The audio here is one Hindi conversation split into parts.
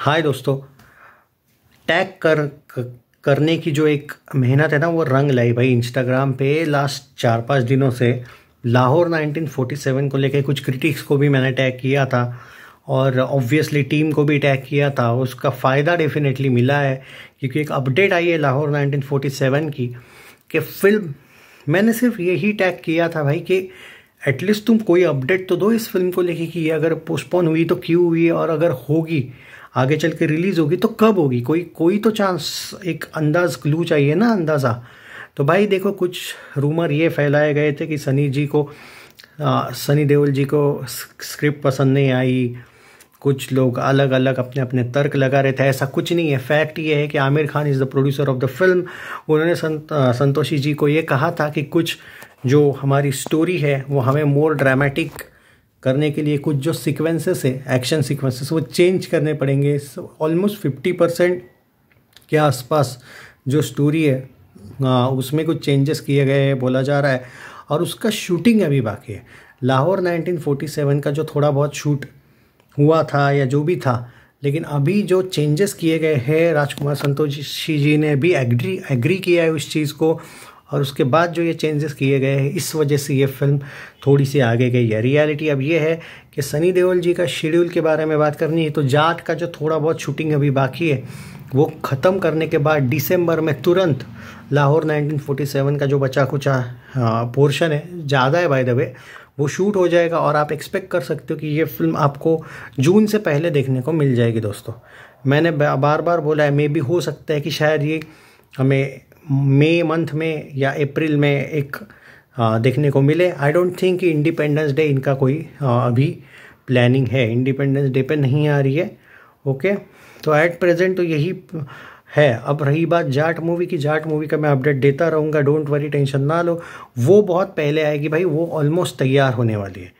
हाय दोस्तों टैग कर, करने की जो एक मेहनत है ना वो रंग लाई भाई इंस्टाग्राम पे लास्ट चार पाँच दिनों से लाहौर 1947 को लेके कुछ क्रिटिक्स को भी मैंने टैग किया था और ऑब्वियसली टीम को भी टैग किया था उसका फ़ायदा डेफिनेटली मिला है क्योंकि एक अपडेट आई है लाहौर 1947 की कि फिल्म मैंने सिर्फ यही टैग किया था भाई कि एटलीस्ट तुम कोई अपडेट तो दो इस फिल्म को लेके कि अगर पोस्टपोन हुई तो क्यों हुई और अगर होगी आगे चल के रिलीज़ होगी तो कब होगी कोई कोई तो चांस एक अंदाज क्लू चाहिए ना अंदाज़ा तो भाई देखो कुछ रूमर ये फैलाए गए थे कि सनी जी को आ, सनी देओल जी को स्क्रिप्ट पसंद नहीं आई कुछ लोग अलग अलग अपने अपने तर्क लगा रहे थे ऐसा कुछ नहीं है फैक्ट ये है कि Aamir Khan is the producer of the film उन्होंने संत संतोषी जी को ये कहा था कि कुछ जो हमारी स्टोरी है वो हमें मोर ड्रामेटिक करने के लिए कुछ जो सीक्वेंसेस है एक्शन सीक्वेंसेस वो चेंज करने पड़ेंगे ऑलमोस्ट फिफ्टी परसेंट के आसपास जो स्टोरी है आ, उसमें कुछ चेंजेस किए गए हैं बोला जा रहा है और उसका शूटिंग अभी बाकी है लाहौर 1947 का जो थोड़ा बहुत शूट हुआ था या जो भी था लेकिन अभी जो चेंजेस किए गए हैं राजकुमार संतोषी जी ने भी एग्री एग्री किया है उस चीज़ को और उसके बाद जो ये चेंजेस किए गए हैं इस वजह से ये फिल्म थोड़ी सी आगे गई है रियलिटी अब ये है कि सनी देओल जी का शेड्यूल के बारे में बात करनी है तो जाट का जो थोड़ा बहुत शूटिंग अभी बाकी है वो ख़त्म करने के बाद दिसंबर में तुरंत लाहौर 1947 का जो बचा कुचा पोर्शन है ज़्यादा है बाय द वे वो शूट हो जाएगा और आप एक्सपेक्ट कर सकते हो कि ये फिल्म आपको जून से पहले देखने को मिल जाएगी दोस्तों मैंने बार बार बोला है मे भी हो सकता है कि शायद ये हमें मई मंथ में या अप्रैल में एक देखने को मिले आई डोंट थिंक कि इंडिपेंडेंस डे इनका कोई अभी प्लानिंग है इंडिपेंडेंस डे पे नहीं आ रही है ओके तो एट प्रेजेंट तो यही है अब रही बात जाट मूवी की जाट मूवी का मैं अपडेट देता रहूँगा डोंट वरी टेंशन ना लो वो बहुत पहले आएगी भाई वो ऑलमोस्ट तैयार होने वाली है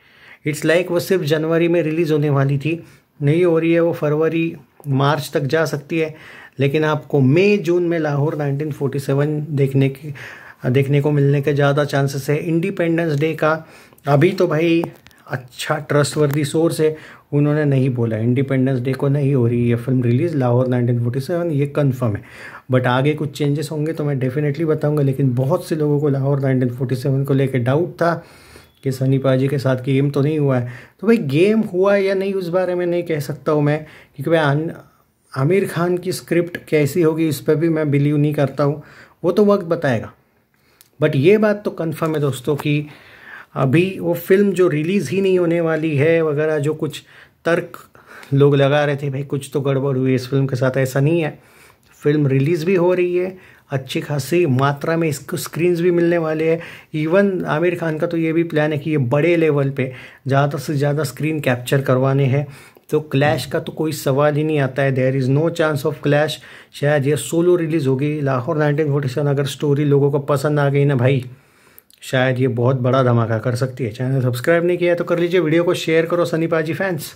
इट्स लाइक like वो सिर्फ जनवरी में रिलीज़ होने वाली थी नहीं हो रही है वो फरवरी मार्च तक जा सकती है लेकिन आपको मई जून में लाहौर 1947 देखने के देखने को मिलने के ज़्यादा चांसेस है इंडिपेंडेंस डे का अभी तो भाई अच्छा ट्रस्टवर्दी सोर्स है उन्होंने नहीं बोला इंडिपेंडेंस डे को नहीं हो रही ये फिल्म रिलीज़ लाहौर 1947 ये कंफर्म है बट आगे कुछ चेंजेस होंगे तो मैं डेफिनेटली बताऊंगा लेकिन बहुत से लोगों को लाहौर 1947 को लेकर डाउट था कि सनी पाजी के साथ गेम तो नहीं हुआ है तो भाई गेम हुआ या नहीं उस बारे में नहीं कह सकता हूँ मैं क्योंकि भाई आमिर खान की स्क्रिप्ट कैसी होगी इस पर भी मैं बिलीव नहीं करता हूँ वो तो वक्त बताएगा बट ये बात तो कन्फर्म है दोस्तों कि अभी वो फिल्म जो रिलीज़ ही नहीं होने वाली है वगैरह जो कुछ तर्क लोग लगा रहे थे भाई कुछ तो गड़बड़ हुई इस फिल्म के साथ ऐसा नहीं है फिल्म रिलीज़ भी हो रही है अच्छी खासी मात्रा में इसको स्क्रीन्स भी मिलने वाले हैं इवन आमिर खान का तो ये भी प्लान है कि ये बड़े लेवल पे ज़्यादा से ज़्यादा स्क्रीन कैप्चर करवाने हैं तो क्लैश का तो कोई सवाल ही नहीं आता है there is no chance of clash शायद ये सोलो रिलीज़ होगी लाहौर नाइनटीन फोर्टी सेवन अगर स्टोरी लोगों को पसंद आ गई ना भाई शायद ये बहुत बड़ा धमाका कर सकती है चैनल सब्सक्राइब नहीं किया तो कर लीजिए वीडियो को शेयर करो सनी पाजी फैंस